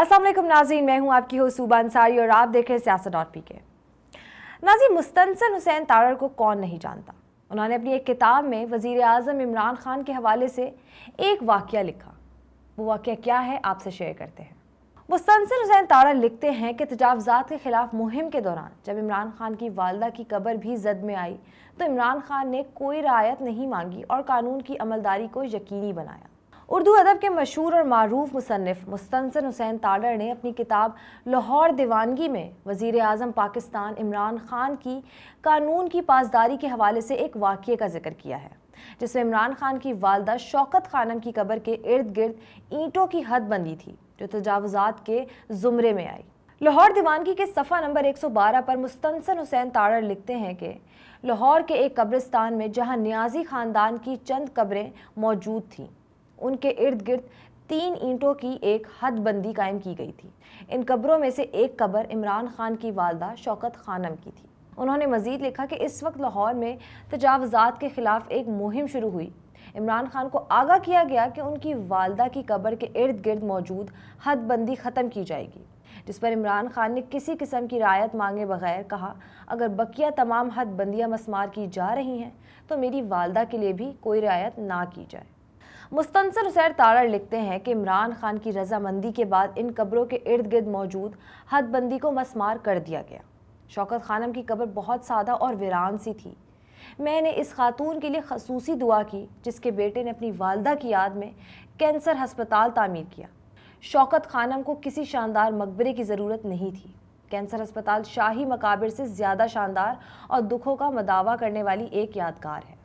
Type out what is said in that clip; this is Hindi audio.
असलम नाजीन मैं हूँ आपकी हो सूबा अंसारी और आप देख रहे हैं सियासत डॉट पी के नाजी मुस्तनसन हुसैन तारर को कौन नहीं जानता उन्होंने अपनी एक किताब में वज़ी अजम इमरान खान के हवाले से एक वाक़ लिखा वो वाक़ क्या है आपसे शेयर करते हैं मुस्तनसन हुसैन तारर लिखते हैं कि तजावजात के ख़िलाफ़ मुहिम के दौरान जब इमरान खान की वालदा की कबर भी जद में आई तो इमरान खान ने कोई रियायत नहीं मांगी और कानून की अमलदारी को यकीनी बनाया उर्दू अदब के मशहूर और मरूफ मुसनफ़ मुस्तनसन हुसैन ताडर ने अपनी किताब लाहौर दीवानगी में वज़ी अजम पाकिस्तान इमरान खान की कानून की पासदारी के हवाले से एक वाक़े का जिक्र किया है जिसमें इमरान खान की वालदा शौकत खानम की कबर के इर्द गिर्द ईंटों की हद बंदी थी जो तजावज़ात के ज़ुमरे में आई लाहौर दीवानगी के सफ़ा नंबर 112 पर मुस्तनसन हुसैन ताड़र लिखते हैं कि लाहौर के एक कब्रिस्तान में जहां न्याजी ख़ानदान की चंद कब्रें मौजूद थीं उनके इर्द गिर्द तीन ईंटों की एक हदबंदी कायम की गई थी इन कब्रों में से एक कब्र इमरान खान की वालदा शौकत खानम की थी उन्होंने मजीद लिखा कि इस वक्त लाहौर में तजावजात के ख़िलाफ़ एक मुहिम शुरू हुई इमरान खान को आगाह किया गया कि उनकी वालदा की कब्र के इर्द गिर्द मौजूद हदबंदी ख़त्म की जाएगी जिस पर इमरान खान ने किसी किस्म की रायत मांगे बगैर कहा अगर बकिया तमाम बंदियाँ मसमार की जा रही हैं तो मेरी वालदा के लिए भी कोई रियायत ना की जाए मुस्तंसर हुसैर ताड़ लिखते हैं कि इमरान खान की रजामंदी के बाद इन कब्रों के इर्द गिर्द मौजूद हदबंदी को मसमार कर दिया गया शौकत खानम की कब्र बहुत सादा और वीरान सी थी मैंने इस खातून के लिए खसूसी दुआ की जिसके बेटे ने अपनी वालदा की याद में कैंसर हस्पताल तामीर किया शौकत खानम को किसी शानदार मकबरे की ज़रूरत नहीं थी कैंसर अस्पताल शाही मकाबिर से ज़्यादा शानदार और दुखों का मदावा करने वाली एक यादगार है